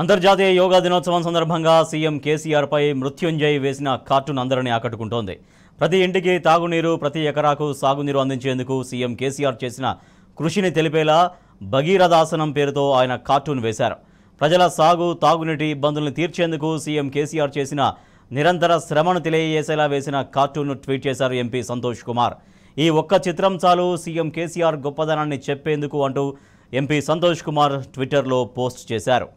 అంతర్జాతీయ యోగా దినోత్సవం సందర్భంగా సీఎం కేసీఆర్పై మృత్యుంజయ్ వేసిన కార్టూన్ అందరినీ ఆకట్టుకుంటోంది ప్రతి ఇంటికి తాగునీరు ప్రతి ఎకరాకు సాగునీరు అందించేందుకు సీఎం కేసీఆర్ చేసిన కృషిని తెలిపేలా భగీరథాసనం పేరుతో ఆయన కార్టూన్ వేశారు ప్రజల సాగు తాగునీటి ఇబ్బందులను తీర్చేందుకు సీఎం కేసీఆర్ చేసిన నిరంతర శ్రమను తెలియజేసేలా వేసిన కార్టూన్ను ట్వీట్ చేశారు ఎంపీ సంతోష్ కుమార్ ఈ ఒక్క చిత్రం చాలు సీఎం కేసీఆర్ గొప్పదనాన్ని చెప్పేందుకు అంటూ ఎంపీ సంతోష్ కుమార్ ట్విట్టర్లో పోస్ట్ చేశారు